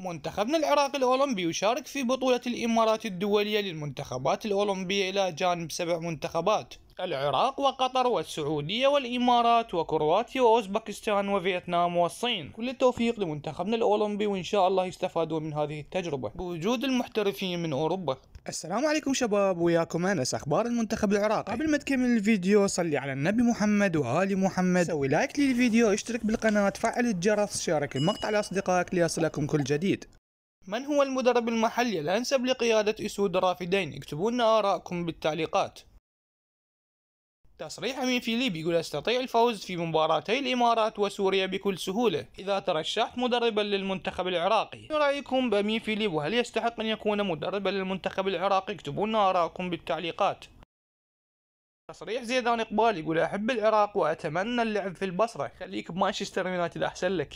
منتخبنا العراقي الأولمبي يشارك في بطولة الإمارات الدولية للمنتخبات الأولمبية إلى جانب سبع منتخبات العراق وقطر والسعودية والإمارات وكرواتيا وأوزبكستان وفيتنام والصين كل التوفيق لمنتخبنا الأولمبي وإن شاء الله يستفادوا من هذه التجربة بوجود المحترفين من أوروبا السلام عليكم شباب وياكم انس اخبار المنتخب العراقي قبل ما تكمل الفيديو صلي على النبي محمد وال محمد سوي لايك للفيديو اشترك بالقناه فعل الجرس شارك المقطع لاصدقائك ليصلكم كل جديد من هو المدرب المحلي الانسب لقياده اسود رافدين اكتبوا لنا ارائكم بالتعليقات تصريح أمين فيليب يقول أستطيع الفوز في مباراتي الإمارات وسوريا بكل سهولة إذا ترشحت مدربا للمنتخب العراقي ما إيه رأيكم بأمين فيليب وهل يستحق أن يكون مدربا للمنتخب العراقي اكتبوا لنا آراءكم بالتعليقات تصريح زيدان إقبال يقول أحب العراق وأتمنى اللعب في البصرة خليك بمانشستر يونايتد أحسن لك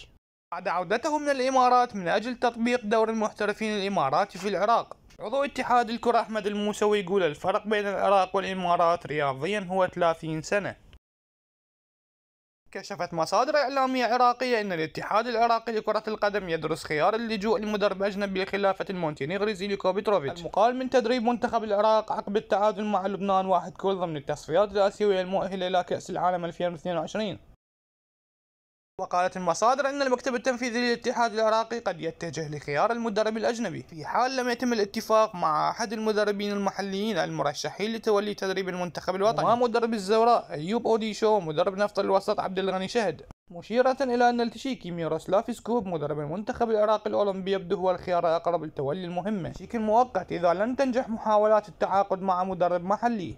بعد عودته من الإمارات من أجل تطبيق دور المحترفين الإماراتي في العراق عضو اتحاد الكرة أحمد الموسوي يقول الفرق بين العراق والإمارات رياضيا هو 30 سنة كشفت مصادر إعلامية عراقية أن الاتحاد العراقي لكرة القدم يدرس خيار اللجوء لمدرب أجنبي لخلافة المونتينيغري زيليكو بيتروفيتش المقال من تدريب منتخب العراق عقب التعادل مع لبنان واحد كل ضمن التصفيات الآسيوية المؤهلة إلى كأس العالم 2022 وقالت المصادر أن المكتب التنفيذي للاتحاد العراقي قد يتجه لخيار المدرب الأجنبي في حال لم يتم الاتفاق مع أحد المدربين المحليين المرشحين لتولي تدريب المنتخب الوطني ومدرب الزوراء أيوب أوديشو ومدرب نفط الوسط عبد الغني شهد مشيرة إلى أن التشيكي ميروسلاف سكوب مدرب المنتخب العراقي الأولمبي يبدو هو الخيار الأقرب لتولي المهمة بشكل مؤقت إذا لم تنجح محاولات التعاقد مع مدرب محلي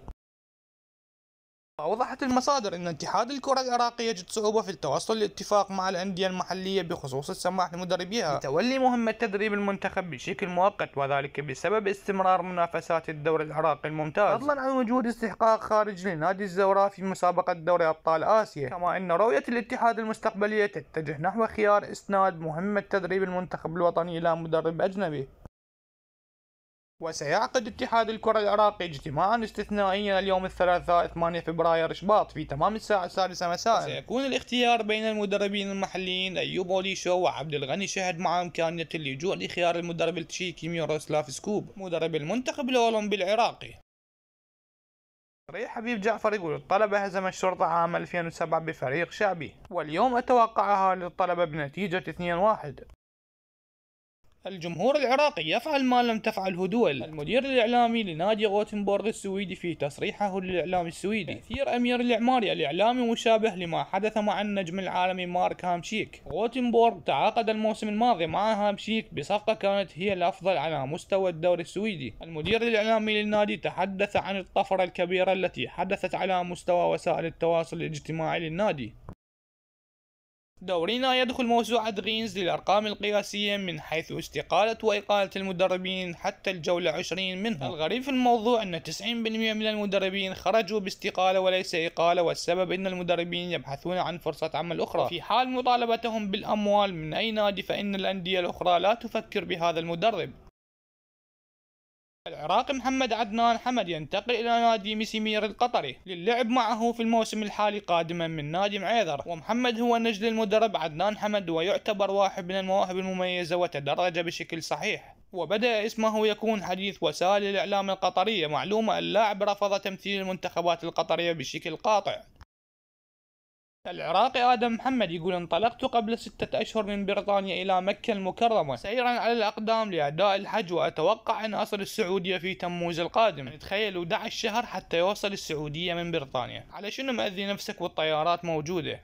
وضحت المصادر أن اتحاد الكرة العراقي يجد صعوبة في التوصل لاتفاق مع الأندية المحلية بخصوص السماح لمدربيها لتولي مهمة تدريب المنتخب بشكل مؤقت وذلك بسبب استمرار منافسات الدوري العراقي الممتاز فضلا عن وجود استحقاق خارج لنادي الزوراء في مسابقة دوري أبطال آسيا كما أن رؤية الاتحاد المستقبلية تتجه نحو خيار إسناد مهمة تدريب المنتخب الوطني إلى مدرب أجنبي وسيعقد اتحاد الكرة العراقي اجتماعا استثنائيا اليوم الثلاثاء 8 فبراير شباط في تمام الساعة السادسة مساء سيكون الاختيار بين المدربين المحليين أيوب أوليشو وعبد الغني شهد مع إمكانية اللجوء لخيار المدرب التشيكي ميروسلاف سكوب مدرب المنتخب الأولمبي العراقي ري حبيب جعفر يقول الطلبة هزم الشرطة عام 2007 بفريق شعبي واليوم أتوقعها للطلبة بنتيجة 2-1 الجمهور العراقي يفعل ما لم تفعله دول المدير الإعلامي لنادي غوتنبورغ السويدي في تصريحه للإعلام السويدي تأثير أمير العماري الإعلامي مشابه لما حدث مع النجم العالمي مارك هامشيك غوتنبورغ تعاقد الموسم الماضي مع هامشيك بصفقة كانت هي الأفضل على مستوى الدوري السويدي المدير الإعلامي للنادي تحدث عن الطفرة الكبيرة التي حدثت على مستوى وسائل التواصل الاجتماعي للنادي دورينا يدخل موسوعة غينز للأرقام القياسية من حيث استقالة وإقالة المدربين حتى الجولة 20 منها الغريب في الموضوع أن 90% من المدربين خرجوا باستقالة وليس إقالة والسبب أن المدربين يبحثون عن فرصة عمل أخرى في حال مطالبتهم بالأموال من أي نادي فإن الأندية الأخرى لا تفكر بهذا المدرب العراقي محمد عدنان حمد ينتقل إلى نادي ميسيمير القطري للعب معه في الموسم الحالي قادما من نادي معيذر ومحمد هو نجل المدرب عدنان حمد ويعتبر واحد من المواهب المميزة وتدرج بشكل صحيح وبدأ اسمه يكون حديث وسائل الإعلام القطرية معلومة اللاعب رفض تمثيل المنتخبات القطرية بشكل قاطع العراقي آدم محمد يقول انطلقت قبل ستة أشهر من بريطانيا إلى مكة المكرمة سيرا على الأقدام لأداء الحج وأتوقع أن أصل السعودية في تموز القادم يعني تخيلوا ودع الشهر حتى يوصل السعودية من بريطانيا على شنو مأذي نفسك والطيارات موجودة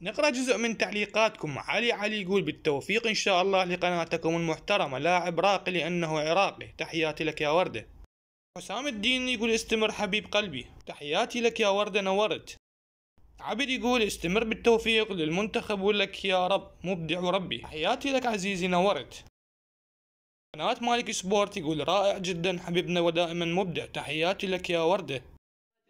نقرا جزء من تعليقاتكم علي علي يقول بالتوفيق ان شاء الله لقناتكم المحترمه لاعب راقي لانه عراقي تحياتي لك يا ورده حسام الدين يقول استمر حبيب قلبي تحياتي لك يا ورده نورت عبد يقول استمر بالتوفيق للمنتخب ولك يا رب مبدع وربي تحياتي لك عزيزي نورت قناة مالك سبورت يقول رائع جدا حبيبنا ودائما مبدع تحياتي لك يا وردة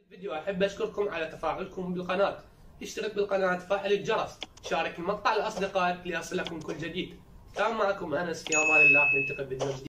الفيديو أحب أشكركم على تفاعلكم بالقناة اشترك بالقناة فعل الجرس شارك المقطع لأصدقائك ليصلكم كل جديد كان معكم أنس في أمان الله نلتقي بالنجد